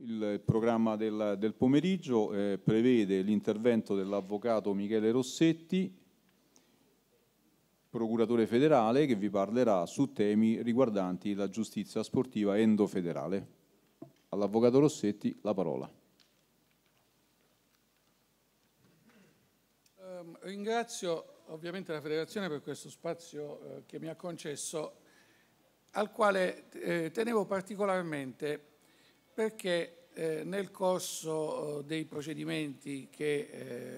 Il programma del, del pomeriggio eh, prevede l'intervento dell'avvocato Michele Rossetti, procuratore federale, che vi parlerà su temi riguardanti la giustizia sportiva endofederale. All'avvocato Rossetti la parola. Ehm, ringrazio ovviamente la federazione per questo spazio eh, che mi ha concesso al quale eh, tenevo particolarmente perché eh, nel corso eh, dei procedimenti che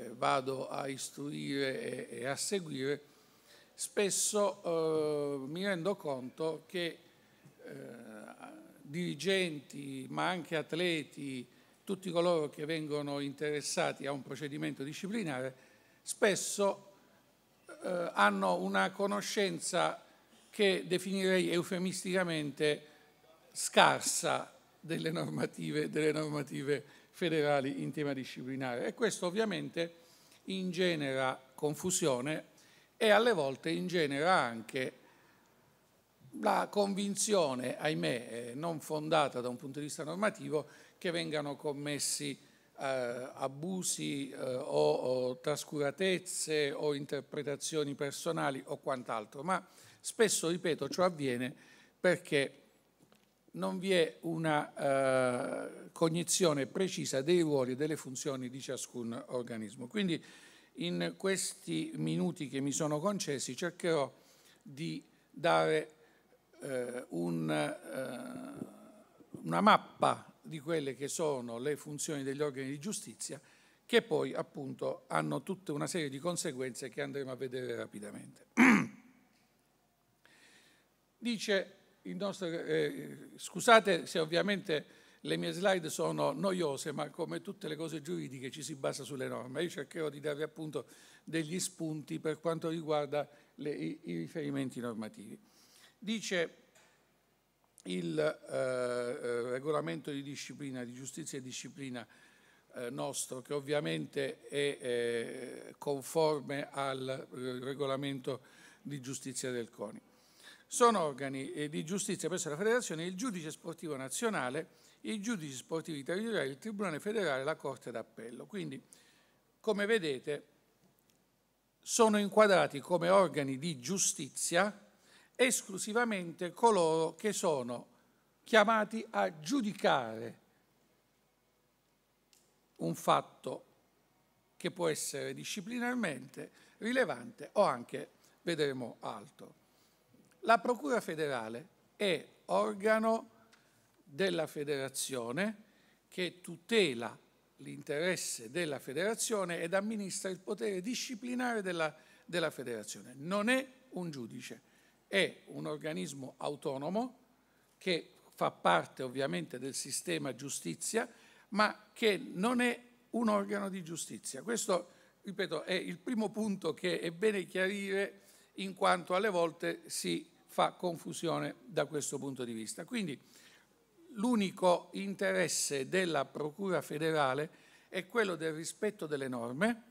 eh, vado a istruire e, e a seguire, spesso eh, mi rendo conto che eh, dirigenti, ma anche atleti, tutti coloro che vengono interessati a un procedimento disciplinare, spesso eh, hanno una conoscenza che definirei eufemisticamente scarsa delle normative, delle normative federali in tema disciplinare e questo ovviamente ingenera confusione e alle volte ingenera anche la convinzione, ahimè, eh, non fondata da un punto di vista normativo, che vengano commessi eh, abusi eh, o, o, trascuratezze o interpretazioni personali o quant'altro, ma spesso, ripeto, ciò avviene perché non vi è una eh, cognizione precisa dei ruoli e delle funzioni di ciascun organismo. Quindi in questi minuti che mi sono concessi cercherò di dare eh, un, eh, una mappa di quelle che sono le funzioni degli organi di giustizia che poi appunto hanno tutta una serie di conseguenze che andremo a vedere rapidamente. Dice nostro, eh, scusate se ovviamente le mie slide sono noiose, ma come tutte le cose giuridiche ci si basa sulle norme. Io cercherò di darvi appunto degli spunti per quanto riguarda le, i, i, riferimenti normativi. Dice il eh, eh regolamento di disciplina, di giustizia e disciplina eh, nostro, che ovviamente è eh, conforme al eh, regolamento di giustizia del CONI sono organi eh, di giustizia presso la federazione il giudice sportivo nazionale, i giudici sportivi territoriali, il tribunale federale, la corte d'appello. Quindi, come vedete, sono inquadrati come organi di giustizia esclusivamente coloro che sono chiamati a giudicare un fatto che può essere disciplinarmente rilevante o anche, vedremo, altro. La Procura federale è organo della federazione che tutela l'interesse della federazione ed amministra il potere disciplinare della, della federazione. Non è un giudice, è un organismo autonomo che fa parte ovviamente del sistema giustizia, ma che non è un organo di giustizia. Questo, ripeto, è il primo punto che è bene chiarire in quanto alle volte si fa confusione da questo punto di vista. Quindi l'unico interesse della Procura federale è quello del rispetto delle norme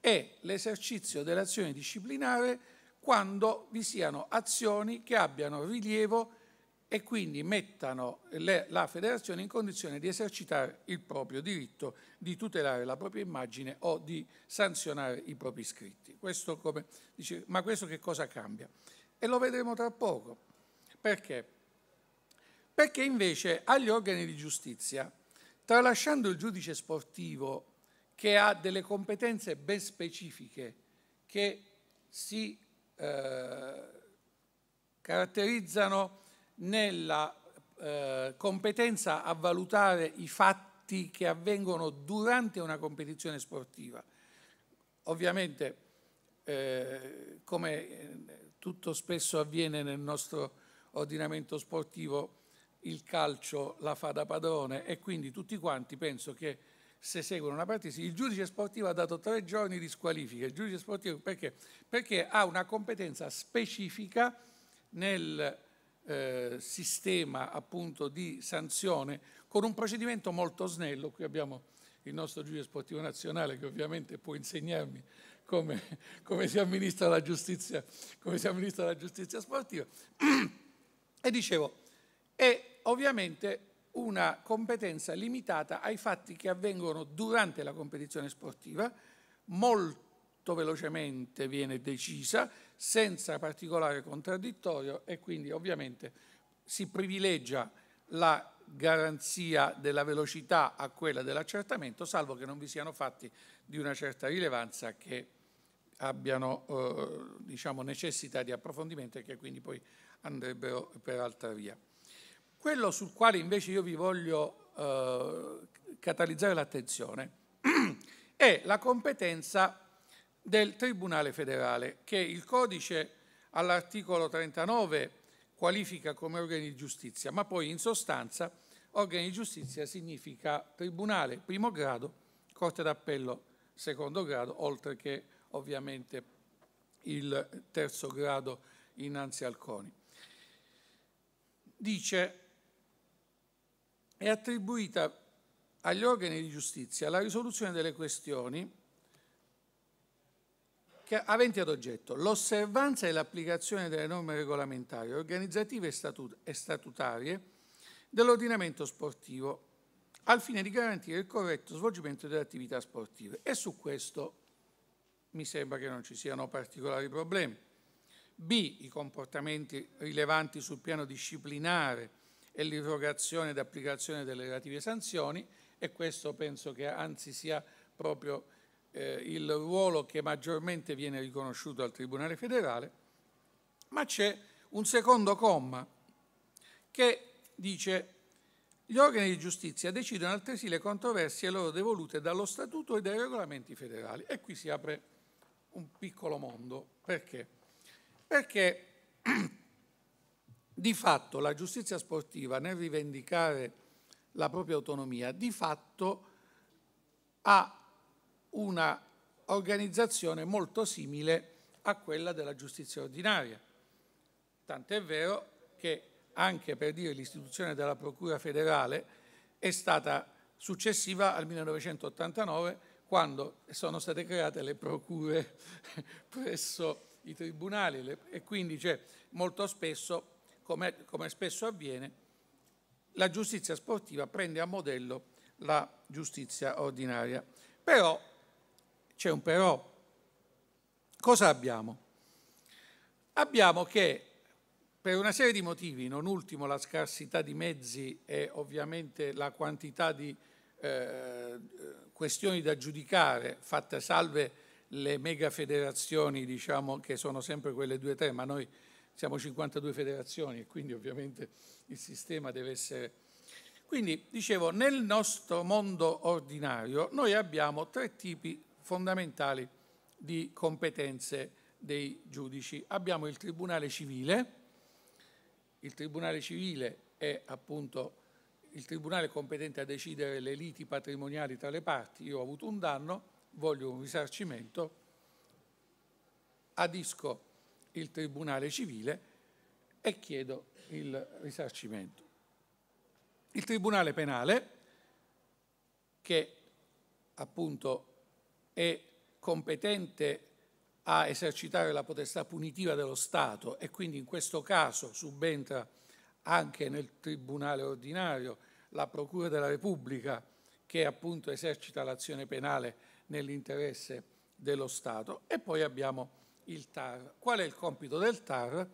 e l'esercizio dell'azione disciplinare quando vi siano azioni che abbiano rilievo e quindi mettano le, la federazione in condizione di esercitare il proprio diritto di tutelare la propria immagine o di sanzionare i propri iscritti. Questo come, dice, ma questo che cosa cambia? e lo vedremo tra poco. Perché? Perché invece agli organi di giustizia, tralasciando il giudice sportivo che ha delle competenze ben specifiche che si eh, caratterizzano nella eh, competenza a valutare i fatti che avvengono durante una competizione sportiva. Ovviamente eh, come eh, tutto spesso avviene nel nostro ordinamento sportivo, il calcio la fa da padrone e quindi tutti quanti penso che se seguono una partita, il giudice sportivo ha dato tre giorni di squalifica, il giudice sportivo perché? Perché ha una competenza specifica nel eh, sistema appunto di sanzione con un procedimento molto snello, qui abbiamo il nostro giudice sportivo nazionale che ovviamente può insegnarmi come, come, si amministra la giustizia, come si amministra la giustizia sportiva. E dicevo, è ovviamente una competenza limitata ai fatti che avvengono durante la competizione sportiva, molto velocemente viene decisa, senza particolare contraddittorio e quindi ovviamente si privilegia la garanzia della velocità a quella dell'accertamento, salvo che non vi siano fatti di una certa rilevanza che abbiano eh, diciamo, necessità di approfondimento e che quindi poi andrebbero per altra via. Quello sul quale invece io vi voglio eh, catalizzare l'attenzione è la competenza del Tribunale federale che il codice all'articolo 39 qualifica come organi di giustizia, ma poi in sostanza organi di giustizia significa tribunale primo grado, corte d'appello secondo grado, oltre che ovviamente il terzo grado innanzi al CONI. Dice è attribuita agli organi di giustizia la risoluzione delle questioni che, aventi ad oggetto l'osservanza e l'applicazione delle norme regolamentari, organizzative e, e statutarie dell'ordinamento sportivo al fine di garantire il corretto svolgimento delle attività sportive. E su questo mi sembra che non ci siano particolari problemi. B. I comportamenti rilevanti sul piano disciplinare e l'irrogazione ed applicazione delle relative sanzioni e questo penso che anzi sia proprio eh, il ruolo che maggiormente viene riconosciuto al Tribunale federale, ma c'è un secondo comma che dice gli organi di giustizia decidono altresì le controversie loro devolute dallo statuto e dai regolamenti federali e qui si apre un piccolo mondo. Perché? Perché di fatto la giustizia sportiva nel rivendicare la propria autonomia, di fatto ha una organizzazione molto simile a quella della giustizia ordinaria. Tant'è vero che anche per dire l'istituzione della Procura federale è stata successiva al 1989 quando sono state create le procure presso i tribunali le, e quindi cioè, molto spesso, come, come spesso avviene, la giustizia sportiva prende a modello la giustizia ordinaria. Però c'è un però. Cosa abbiamo? Abbiamo che per una serie di motivi, non ultimo la scarsità di mezzi e ovviamente la quantità di eh, questioni da giudicare, fatte salve le mega federazioni, diciamo, che sono sempre quelle due o tre, ma noi siamo 52 federazioni e quindi ovviamente il sistema deve essere... Quindi, dicevo, nel nostro mondo ordinario noi abbiamo tre tipi fondamentali di competenze dei giudici. Abbiamo il Tribunale Civile, il Tribunale Civile è appunto il tribunale competente a decidere le liti patrimoniali tra le parti, io ho avuto un danno, voglio un risarcimento, adisco il tribunale civile e chiedo il risarcimento. Il tribunale penale, che appunto è competente a esercitare la potestà punitiva dello Stato e quindi in questo caso subentra anche nel tribunale ordinario la Procura della Repubblica che appunto esercita l'azione penale nell'interesse dello Stato e poi abbiamo il TAR. Qual è il compito del TAR?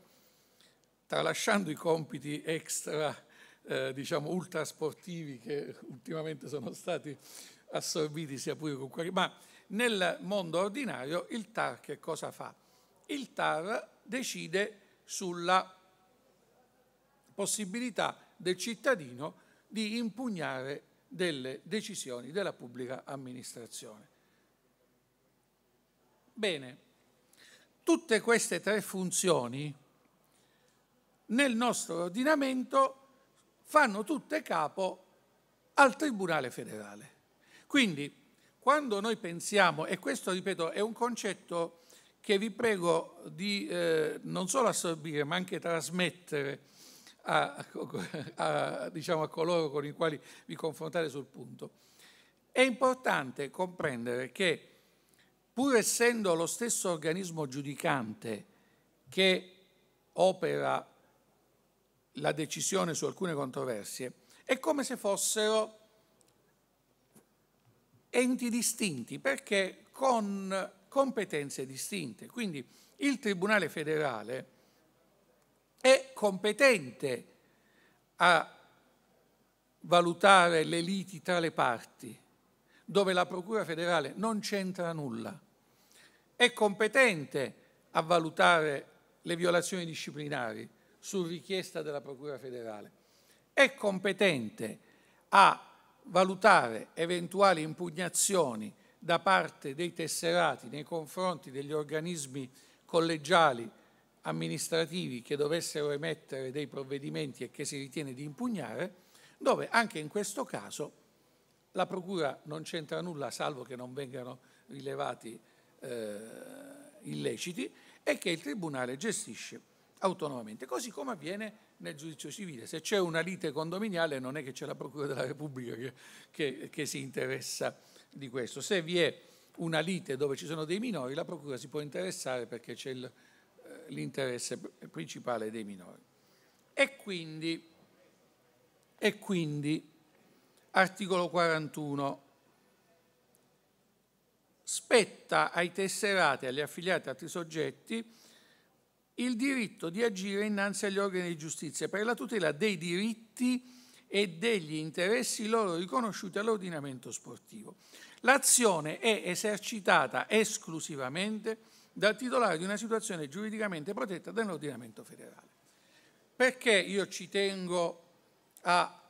Tralasciando i compiti extra, eh, diciamo, ultrasportivi che ultimamente sono stati assorbiti sia pure con quelli, Ma nel mondo ordinario il TAR che cosa fa? Il TAR decide sulla possibilità del cittadino di impugnare delle decisioni della pubblica amministrazione. Bene, tutte queste tre funzioni nel nostro ordinamento fanno tutte capo al Tribunale federale. Quindi quando noi pensiamo, e questo ripeto è un concetto che vi prego di eh, non solo assorbire ma anche trasmettere a, a, diciamo, a coloro con i quali vi confrontate sul punto. È importante comprendere che pur essendo lo stesso organismo giudicante che opera la decisione su alcune controversie, è come se fossero enti distinti perché con competenze distinte. Quindi il Tribunale federale è competente a valutare le liti tra le parti, dove la Procura federale non c'entra nulla, è competente a valutare le violazioni disciplinari su richiesta della Procura federale, è competente a valutare eventuali impugnazioni da parte dei tesserati nei confronti degli organismi collegiali amministrativi che dovessero emettere dei provvedimenti e che si ritiene di impugnare, dove anche in questo caso la Procura non c'entra nulla salvo che non vengano rilevati eh, illeciti e che il Tribunale gestisce autonomamente, così come avviene nel giudizio civile. Se c'è una lite condominiale non è che c'è la Procura della Repubblica che, che, che si interessa di questo. Se vi è una lite dove ci sono dei minori, la Procura si può interessare perché c'è il l'interesse principale dei minori. E quindi, e quindi, articolo 41, spetta ai tesserati, e agli affiliati e altri soggetti il diritto di agire innanzi agli organi di giustizia per la tutela dei diritti e degli interessi loro riconosciuti all'ordinamento sportivo. L'azione è esercitata esclusivamente dal titolare di una situazione giuridicamente protetta dall'ordinamento federale. Perché io ci tengo a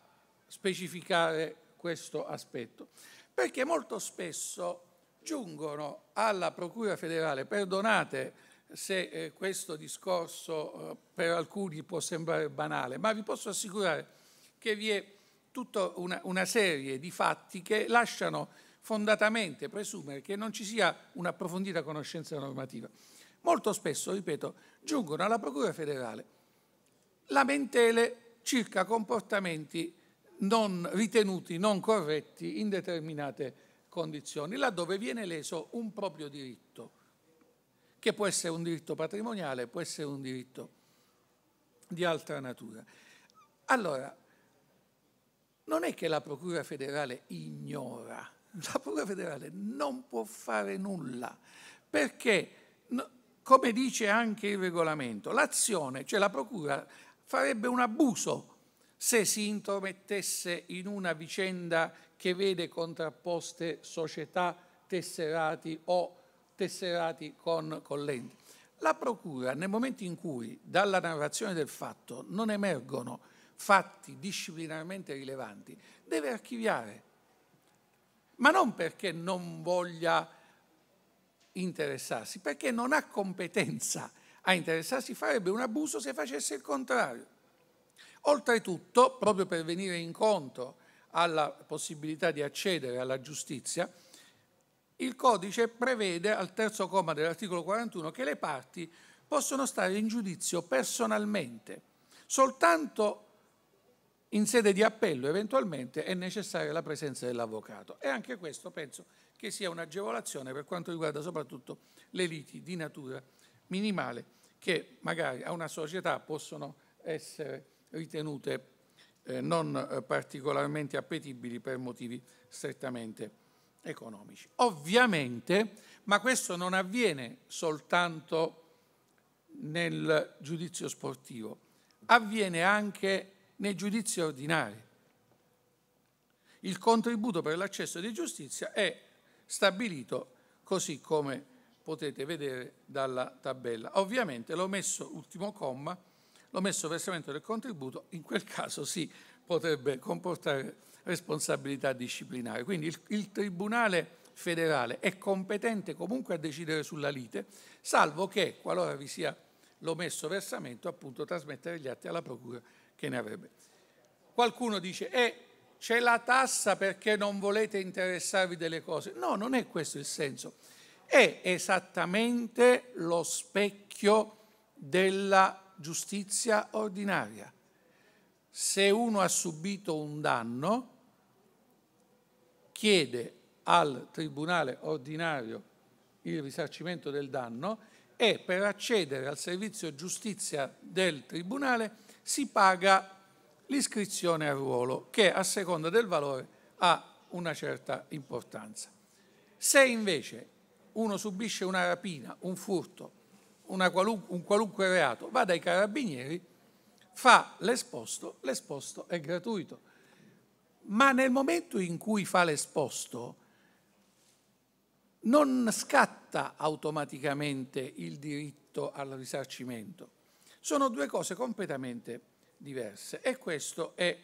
specificare questo aspetto? Perché molto spesso giungono alla Procura federale, perdonate se eh, questo discorso eh, per alcuni può sembrare banale, ma vi posso assicurare che vi è tutta una, una serie di fatti che lasciano fondatamente presumere che non ci sia un'approfondita conoscenza normativa. Molto spesso, ripeto, giungono alla Procura federale lamentele circa comportamenti non ritenuti non corretti in determinate condizioni, laddove viene leso un proprio diritto, che può essere un diritto patrimoniale, può essere un diritto di altra natura. Allora, non è che la Procura federale ignora la Procura federale non può fare nulla perché, come dice anche il regolamento, l'azione, cioè la Procura farebbe un abuso se si intromettesse in una vicenda che vede contrapposte società tesserati o tesserati con collenti. La Procura, nel momento in cui dalla narrazione del fatto non emergono fatti disciplinarmente rilevanti, deve archiviare ma non perché non voglia interessarsi, perché non ha competenza a interessarsi, farebbe un abuso se facesse il contrario. Oltretutto, proprio per venire incontro alla possibilità di accedere alla giustizia, il codice prevede al terzo comma dell'articolo 41 che le parti possono stare in giudizio personalmente, soltanto in sede di appello eventualmente è necessaria la presenza dell'avvocato e anche questo penso che sia un'agevolazione per quanto riguarda soprattutto le liti di natura minimale che magari a una società possono essere ritenute eh, non eh, particolarmente appetibili per motivi strettamente economici. Ovviamente, ma questo non avviene soltanto nel giudizio sportivo, avviene anche nei giudizi ordinari. Il contributo per l'accesso di giustizia è stabilito così come potete vedere dalla tabella. Ovviamente l'ho messo ultimo comma, l'ho messo versamento del contributo, in quel caso sì, potrebbe comportare responsabilità disciplinare. Quindi il, il Tribunale federale è competente comunque a decidere sulla lite, salvo che, qualora vi sia l'omesso versamento, appunto trasmettere gli atti alla Procura che ne avrebbe. Qualcuno dice, eh, c'è la tassa perché non volete interessarvi delle cose. No, non è questo il senso. È esattamente lo specchio della giustizia ordinaria. Se uno ha subito un danno, chiede al tribunale ordinario il risarcimento del danno e per accedere al servizio giustizia del tribunale si paga l'iscrizione al ruolo che a seconda del valore ha una certa importanza. Se invece uno subisce una rapina, un furto, qualun un qualunque reato, va dai carabinieri, fa l'esposto, l'esposto è gratuito. Ma nel momento in cui fa l'esposto non scatta automaticamente il diritto al risarcimento sono due cose completamente diverse e questo è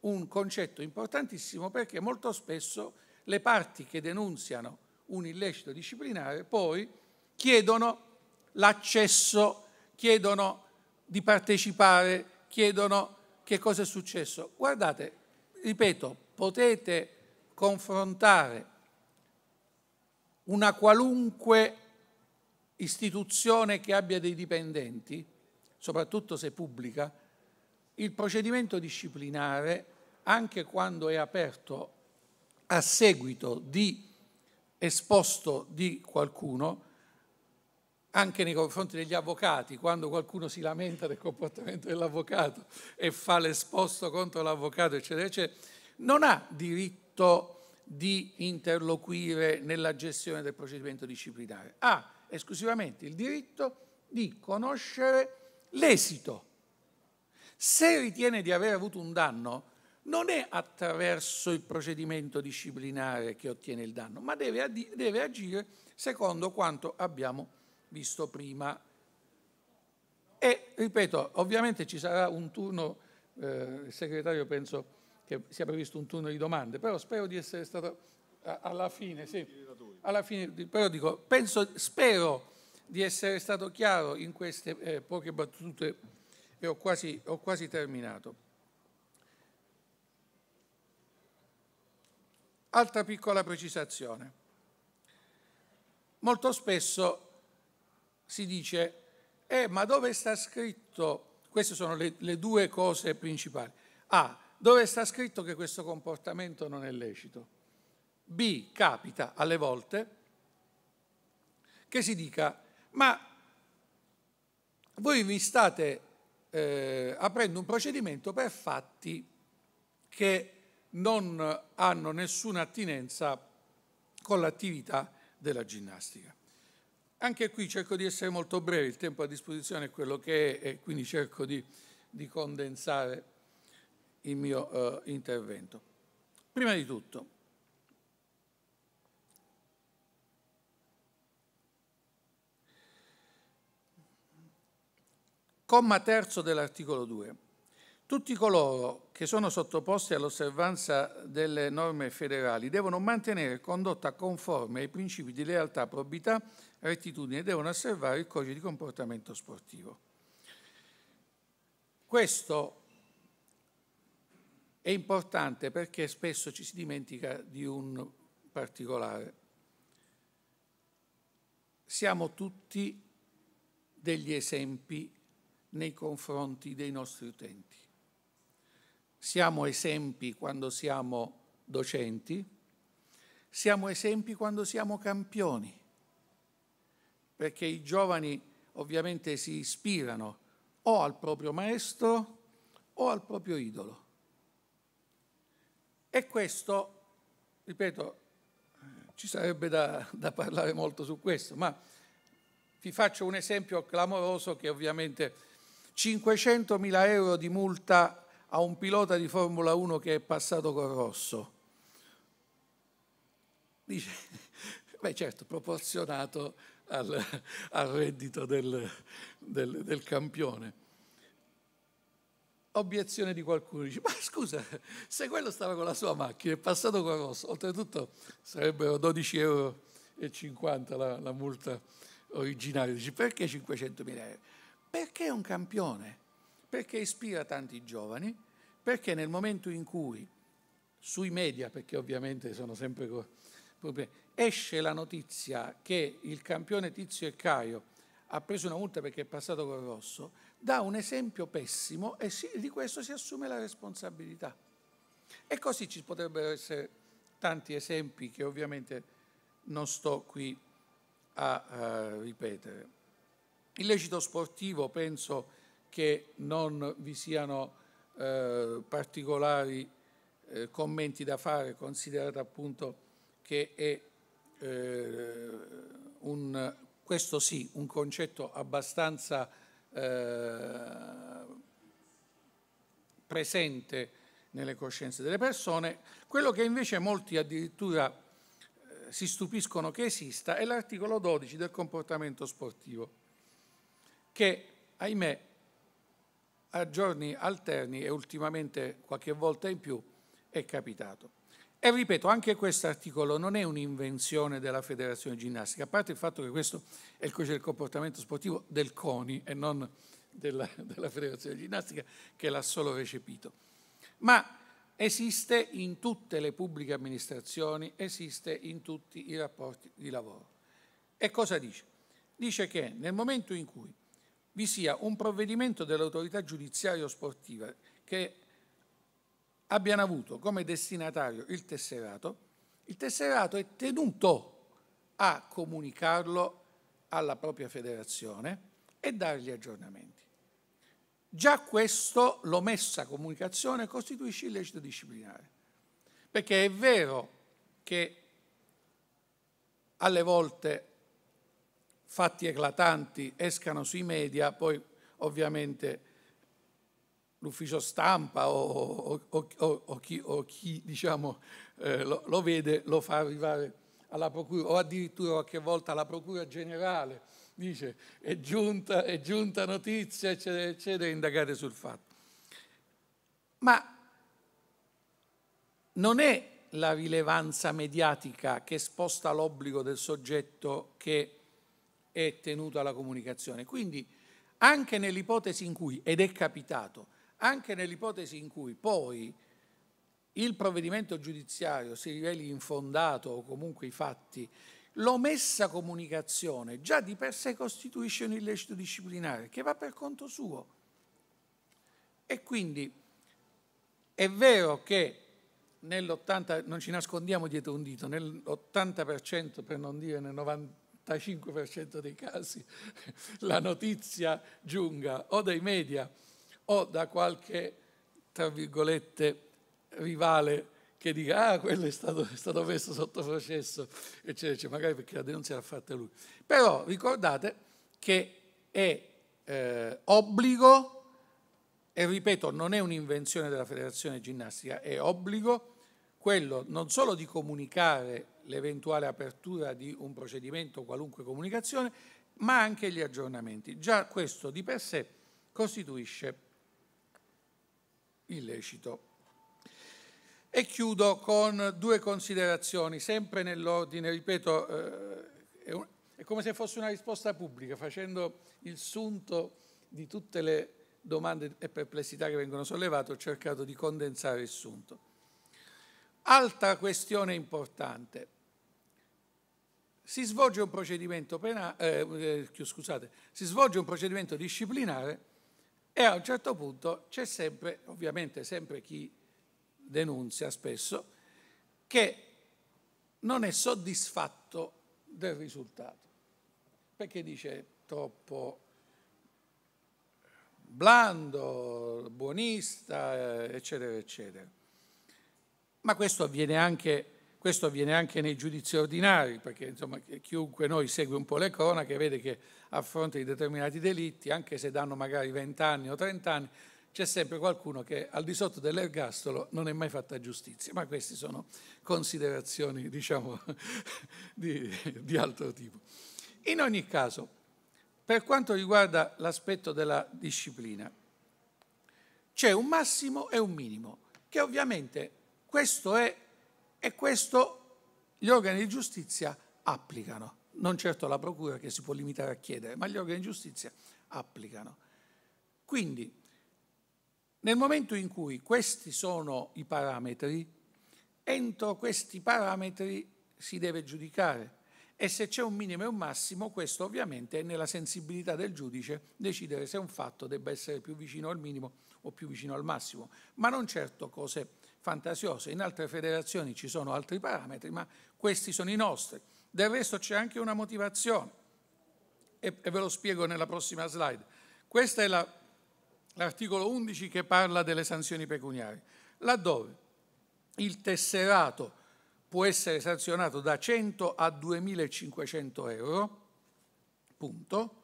un concetto importantissimo perché molto spesso le parti che denunziano un illecito disciplinare poi chiedono l'accesso, chiedono di partecipare, chiedono che cosa è successo. Guardate, ripeto, potete confrontare una qualunque istituzione che abbia dei dipendenti soprattutto se pubblica, il procedimento disciplinare, anche quando è aperto a seguito di esposto di qualcuno, anche nei confronti degli avvocati, quando qualcuno si lamenta del comportamento dell'avvocato e fa l'esposto contro l'avvocato, eccetera, eccetera, non ha diritto di interloquire nella gestione del procedimento disciplinare, ha esclusivamente il diritto di conoscere l'esito. Se ritiene di aver avuto un danno, non è attraverso il procedimento disciplinare che ottiene il danno, ma deve, deve agire secondo quanto abbiamo visto prima. E ripeto, ovviamente ci sarà un turno, eh, il segretario penso che sia previsto un turno di domande, però spero di essere stato alla fine, sì, alla fine, però dico, penso, spero di essere stato chiaro in queste eh, poche battute e ho quasi, ho quasi terminato. Altra piccola precisazione. Molto spesso si dice, eh, ma dove sta scritto, queste sono le, le due cose principali. A, dove sta scritto che questo comportamento non è lecito. B, capita alle volte che si dica ma voi vi state eh, aprendo un procedimento per fatti che non hanno nessuna attinenza con l'attività della ginnastica. Anche qui cerco di essere molto breve, il tempo a disposizione è quello che è, e quindi cerco di, di condensare il mio eh, intervento. Prima di tutto, Comma terzo dell'articolo 2. Tutti coloro che sono sottoposti all'osservanza delle norme federali devono mantenere condotta conforme ai principi di lealtà, probità, rettitudine e devono osservare il codice di comportamento sportivo. Questo è importante perché spesso ci si dimentica di un particolare. Siamo tutti degli esempi nei confronti dei nostri utenti. Siamo esempi quando siamo docenti, siamo esempi quando siamo campioni, perché i giovani ovviamente si ispirano o al proprio maestro o al proprio idolo. E questo, ripeto, ci sarebbe da, da parlare molto su questo, ma vi faccio un esempio clamoroso che ovviamente 500.000 euro di multa a un pilota di Formula 1 che è passato col rosso. Dice, beh certo, proporzionato al, al reddito del, del, del campione obiezione di qualcuno, dice ma scusa, se quello stava con la sua macchina, è passato con rosso, oltretutto sarebbero 12,50 euro la, la multa originale, dice perché 500.000 euro? Perché è un campione? Perché ispira tanti giovani, perché nel momento in cui sui media, perché ovviamente sono sempre esce la notizia che il campione Tizio e Caio ha preso una multa perché è passato col rosso, dà un esempio pessimo e di questo si assume la responsabilità. E così ci potrebbero essere tanti esempi che ovviamente non sto qui a, a eh, ripetere. Illecito sportivo penso che non vi siano eh, particolari eh, commenti da fare, considerato appunto che è eh, un, questo sì, un concetto abbastanza eh, presente nelle coscienze delle persone. Quello che invece molti addirittura eh, si stupiscono che esista è l'articolo 12 del comportamento sportivo che, ahimè, a giorni alterni e ultimamente qualche volta in più è capitato. E ripeto, anche questo articolo non è un'invenzione della Federazione Ginnastica, a parte il fatto che questo è il codice del comportamento sportivo del CONI e non della, della Federazione Ginnastica che l'ha solo recepito. Ma esiste in tutte le pubbliche amministrazioni, esiste in tutti i rapporti di lavoro. E cosa dice? Dice che nel momento in cui vi sia un provvedimento dell'autorità giudiziaria o sportiva che abbiano avuto come destinatario il tesserato, il tesserato è tenuto a comunicarlo alla propria federazione e dargli aggiornamenti. Già questo, l'omessa comunicazione, costituisce illecito disciplinare, perché è vero che alle volte fatti eclatanti escano sui media, poi ovviamente l'ufficio stampa o, o, o, chi, o chi, diciamo, eh, lo, lo, vede lo fa arrivare alla procura o addirittura qualche volta alla procura generale dice è giunta, è giunta notizia eccetera eccetera indagate sul fatto ma non è la rilevanza mediatica che sposta l'obbligo del soggetto che è tenuto alla comunicazione. Quindi anche nell'ipotesi in cui, ed è capitato, anche nell'ipotesi in cui poi il provvedimento giudiziario si riveli infondato o comunque i fatti, l'omessa comunicazione già di per sé costituisce un illecito disciplinare che va per conto suo. E quindi è vero che nell'80, non ci nascondiamo dietro un dito, nell'80% per non dire nel 90%, 95% dei casi la notizia giunga o dai media o da qualche, tra virgolette, rivale che dica ah quello è stato, è stato messo sotto processo, eccetera, eccetera, magari perché la denuncia l'ha fatta lui. Però ricordate che è eh, obbligo, e ripeto non è un'invenzione della federazione ginnastica, è obbligo quello non solo di comunicare l'eventuale apertura di un procedimento, qualunque comunicazione, ma anche gli aggiornamenti. Già questo di per sé costituisce illecito. E chiudo con due considerazioni, sempre nell'ordine, ripeto, eh, è come se fosse una risposta pubblica, facendo il sunto di tutte le domande e perplessità che vengono sollevate, ho cercato di condensare il sunto. Altra questione importante, si svolge un procedimento, pena, eh, eh scusate, si svolge un procedimento disciplinare e a un certo punto c'è sempre, ovviamente sempre chi denuncia spesso, che non è soddisfatto del risultato, perché dice troppo blando, buonista, eh, eccetera, eccetera. Ma questo avviene anche questo avviene anche nei giudizi ordinari, perché insomma, chiunque noi segue un po' le cronache vede che a fronte di determinati delitti, anche se danno magari 20 anni o 30 anni, c'è sempre qualcuno che al di sotto dell'ergastolo non è mai fatta giustizia, ma queste sono considerazioni diciamo, di, di altro tipo. In ogni caso, per quanto riguarda l'aspetto della disciplina, c'è un massimo e un minimo, che ovviamente questo è e questo gli organi di giustizia applicano, non certo la procura che si può limitare a chiedere, ma gli organi di giustizia applicano. Quindi nel momento in cui questi sono i parametri, entro questi parametri si deve giudicare e se c'è un minimo e un massimo, questo ovviamente è nella sensibilità del giudice decidere se un fatto debba essere più vicino al minimo o più vicino al massimo, ma non certo cose fantasioso, in altre federazioni ci sono altri parametri, ma questi sono i nostri. Del resto c'è anche una motivazione e, e, ve lo spiego nella prossima slide. Questo è l'articolo 11 che parla delle sanzioni pecuniarie, laddove il tesserato può essere sanzionato da 100 a 2.500 euro, punto,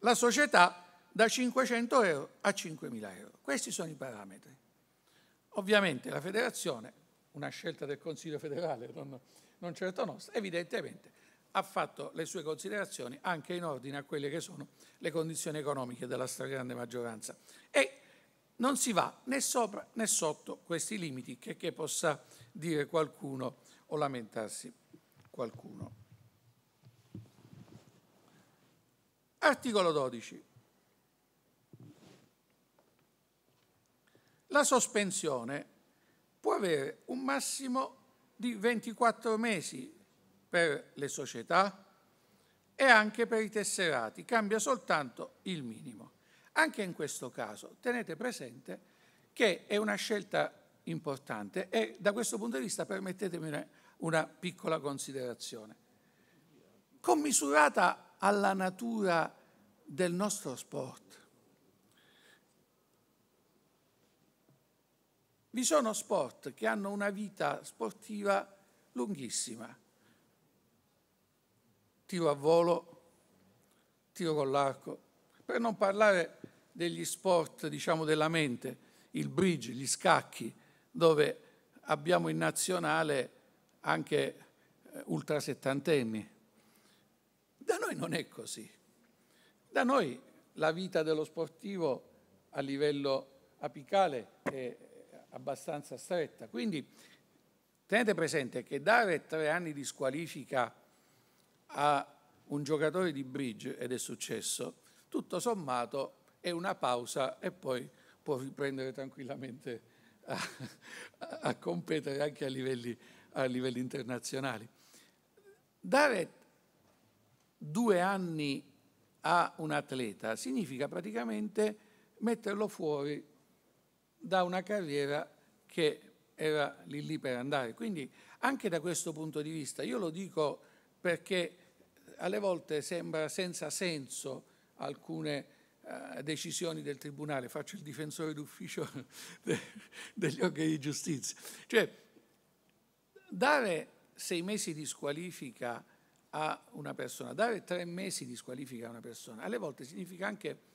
la società da 500 euro a 5.000 euro. Questi sono i parametri. Ovviamente la federazione, una scelta del Consiglio federale, non, non certo nostra, evidentemente ha fatto le sue considerazioni anche in ordine a quelle che sono le condizioni economiche della stragrande maggioranza. E non si va né sopra né sotto questi limiti che, che possa dire qualcuno o lamentarsi qualcuno. Articolo 12. La sospensione può avere un massimo di 24 mesi per le società e anche per i tesserati, cambia soltanto il minimo. Anche in questo caso tenete presente che è una scelta importante e da questo punto di vista permettetemi una, una piccola considerazione. Commisurata alla natura del nostro sport, Vi sono sport che hanno una vita sportiva lunghissima. Tiro a volo, tiro con l'arco, per non parlare degli sport, diciamo, della mente, il bridge, gli scacchi, dove abbiamo in nazionale anche eh, ultra settantenni. Da noi non è così. Da noi la vita dello sportivo a livello apicale è, abbastanza stretta. Quindi tenete presente che dare tre anni di squalifica a un giocatore di bridge, ed è successo, tutto sommato è una pausa e poi può riprendere tranquillamente a, a competere anche a livelli, a livelli internazionali. Dare due anni a un atleta significa praticamente metterlo fuori da una carriera che era lì lì per andare. Quindi anche da questo punto di vista, io lo dico perché eh, alle volte sembra senza senso alcune eh, decisioni del Tribunale, faccio il difensore d'ufficio degli organi di giustizia. Cioè, dare sei mesi di squalifica a una persona, dare tre mesi di squalifica a una persona, alle volte significa anche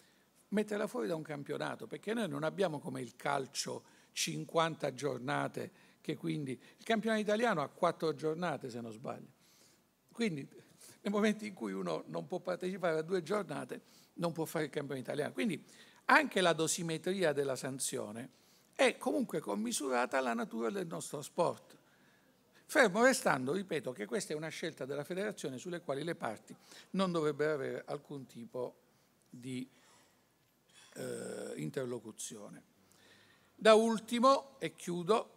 metterla fuori da un campionato, perché noi non abbiamo come il calcio 50 giornate, che quindi il campionato italiano ha 4 giornate se non sbaglio. Quindi nel momento in cui uno non può partecipare a due giornate, non può fare il campionato italiano. Quindi anche la dosimetria della sanzione è comunque commisurata alla natura del nostro sport. Fermo restando, ripeto, che questa è una scelta della federazione sulle quali le parti non dovrebbero avere alcun tipo di eh, interlocuzione. Da ultimo, e chiudo,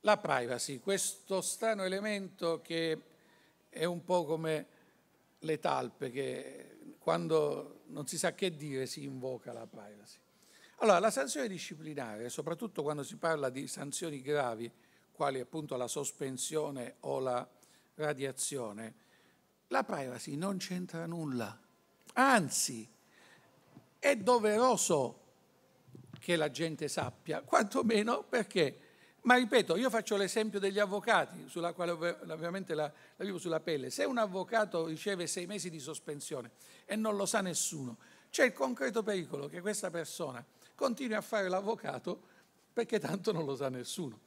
la privacy, questo strano elemento che è un po' come le talpe, che quando non si sa che dire si invoca la privacy. Allora, la sanzione disciplinare, soprattutto quando si parla di sanzioni gravi, quali appunto la sospensione o la radiazione, la privacy non c'entra nulla. Anzi, è doveroso che la gente sappia, quantomeno perché. Ma ripeto, io faccio l'esempio degli avvocati, sulla quale ovviamente la, la vivo sulla pelle. Se un avvocato riceve sei mesi di sospensione e non lo sa nessuno, c'è il concreto pericolo che questa persona continui a fare l'avvocato perché tanto non lo sa nessuno.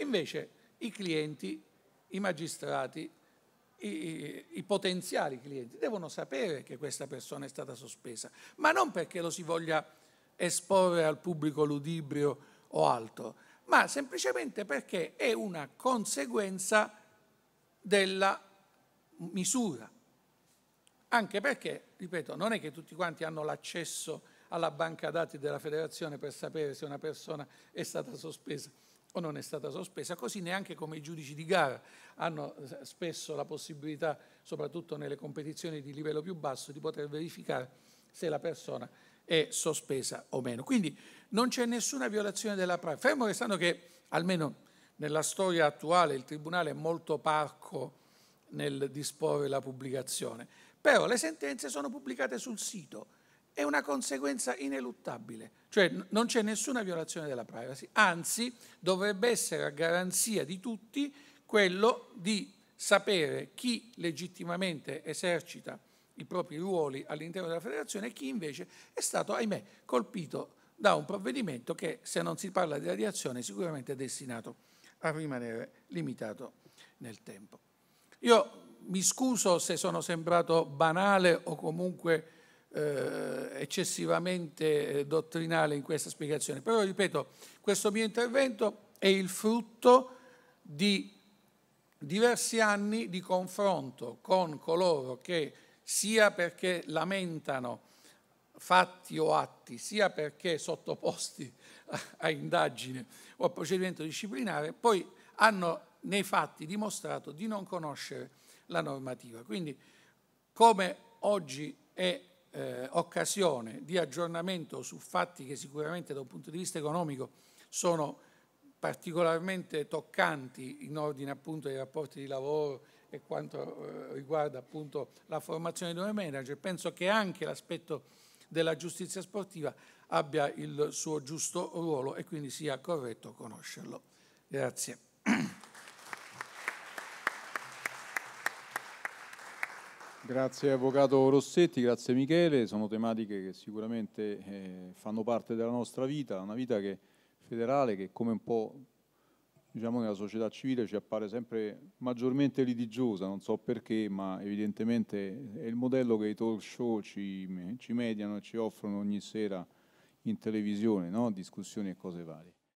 Invece i clienti, i magistrati, i, i, potenziali clienti devono sapere che questa persona è stata sospesa, ma non perché lo si voglia esporre al pubblico ludibrio o altro, ma semplicemente perché è una conseguenza della misura. Anche perché, ripeto, non è che tutti quanti hanno l'accesso alla banca dati della federazione per sapere se una persona è stata sospesa o non è stata sospesa, così neanche come i giudici di gara hanno eh, spesso la possibilità, soprattutto nelle competizioni di livello più basso, di poter verificare se la persona è sospesa o meno. Quindi non c'è nessuna violazione della privacy. fermo restando che almeno nella storia attuale il Tribunale è molto parco nel disporre la pubblicazione, però le sentenze sono pubblicate sul sito, è una conseguenza ineluttabile, cioè non c'è nessuna violazione della privacy, anzi dovrebbe essere a garanzia di tutti quello di sapere chi legittimamente esercita i propri ruoli all'interno della federazione e chi invece è stato, ahimè, colpito da un provvedimento che, se non si parla di radiazione, sicuramente è destinato a rimanere limitato nel tempo. Io mi scuso se sono sembrato banale o comunque eh, eccessivamente eh, dottrinale in questa spiegazione, però ripeto, questo mio intervento è il frutto di diversi anni di confronto con coloro che sia perché lamentano fatti o atti, sia perché sottoposti a, a indagine o a procedimento disciplinare, poi hanno nei fatti dimostrato di non conoscere la normativa. Quindi come oggi è eh, occasione di aggiornamento su fatti che sicuramente da un punto di vista economico sono particolarmente toccanti in ordine appunto ai rapporti di lavoro e quanto eh, riguarda appunto la formazione di un manager, penso che anche l'aspetto della giustizia sportiva abbia il suo giusto ruolo e quindi sia corretto conoscerlo. Grazie. Grazie Avvocato Rossetti, grazie Michele, sono tematiche che sicuramente eh, fanno parte della nostra vita, una vita che, federale che come un po' diciamo, nella società civile ci appare sempre maggiormente litigiosa, non so perché, ma evidentemente è il modello che i talk show ci, ci mediano e ci offrono ogni sera in televisione, no? discussioni e cose varie.